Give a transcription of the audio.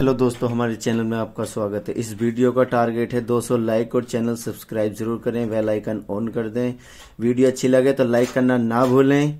hello दोस्तों हमारे channel में आपका स्वागत है इस वीडियो का टारगेट है 200 लाइक और चैनल सब्सक्राइब जरूर करें बेल आइकन ऑन कर दें वीडियो अच्छी लगे तो लाइक करना ना भूलें